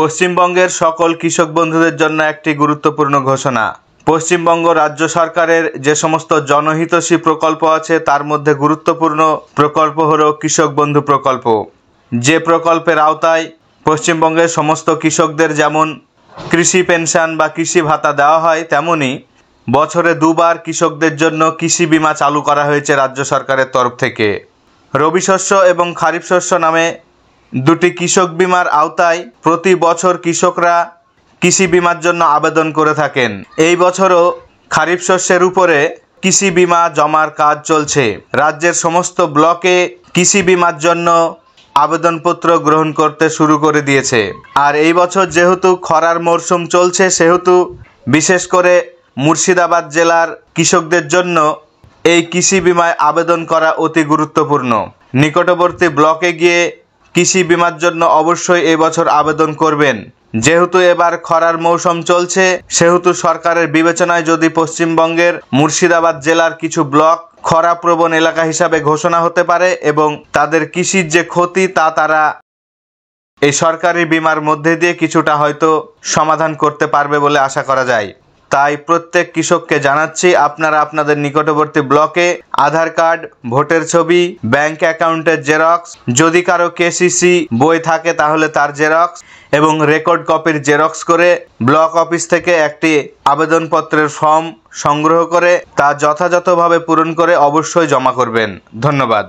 পশ্চিমবঙ্গের সকল কৃষক বন্ধুদের জন্য একটি গুরুত্বপূর্ণ ঘোষণা পশ্চিমবঙ্গ রাজ্য সরকারের যে সমস্ত জনহিতশী প্রকল্প আছে তার মধ্যে গুরুত্বপূর্ণ প্রকল্প হল কৃষক বন্ধু প্রকল্প যে প্রকল্পের আওতায় পশ্চিমবঙ্গের সমস্ত কৃষকদের যেমন কৃষি পেনশন বা কৃষি ভাতা দেওয়া হয় তেমনি বছরে দুবার কৃষকদের জন্য কৃষি বিমা চালু করা হয়েছে রাজ্য সরকারের তরফ থেকে রবি শস্য এবং খারিফ শস্য নামে দুটি কৃষক বিমার আওতায় প্রতি বছর কৃষকরা কৃষি বিমার জন্য আবেদন করে থাকেন এই বছরও খারিফ শস্যের উপরে কৃষি বিমা জমার কাজ চলছে রাজ্যের সমস্ত ব্লকে কৃষি বিমার জন্য আবেদনপত্র গ্রহণ করতে শুরু করে দিয়েছে আর এই বছর যেহেতু খরার মরশুম চলছে সেহেতু বিশেষ করে মুর্শিদাবাদ জেলার কৃষকদের জন্য এই কৃষি বিমায় আবেদন করা অতি গুরুত্বপূর্ণ নিকটবর্তী ব্লকে গিয়ে কৃষি বিমার জন্য অবশ্যই এবছর আবেদন করবেন যেহেতু এবার খরার মৌসুম চলছে সেহেতু সরকারের বিবেচনায় যদি পশ্চিমবঙ্গের মুর্শিদাবাদ জেলার কিছু ব্লক খরাপ্রবণ এলাকা হিসাবে ঘোষণা হতে পারে এবং তাদের কৃষির যে ক্ষতি তা তারা এই সরকারি বিমার মধ্যে দিয়ে কিছুটা হয়তো সমাধান করতে পারবে বলে আশা করা যায় তাই প্রত্যেক কৃষককে জানাচ্ছি আপনারা আপনাদের নিকটবর্তী ব্লকে আধার কার্ড ভোটের ছবি ব্যাংক অ্যাকাউন্টের জেরক্স যদি কারো কেসিসি বই থাকে তাহলে তার জেরক্স এবং রেকর্ড কপির জেরক্স করে ব্লক অফিস থেকে একটি আবেদনপত্রের ফর্ম সংগ্রহ করে তা যথাযথভাবে পূরণ করে অবশ্যই জমা করবেন ধন্যবাদ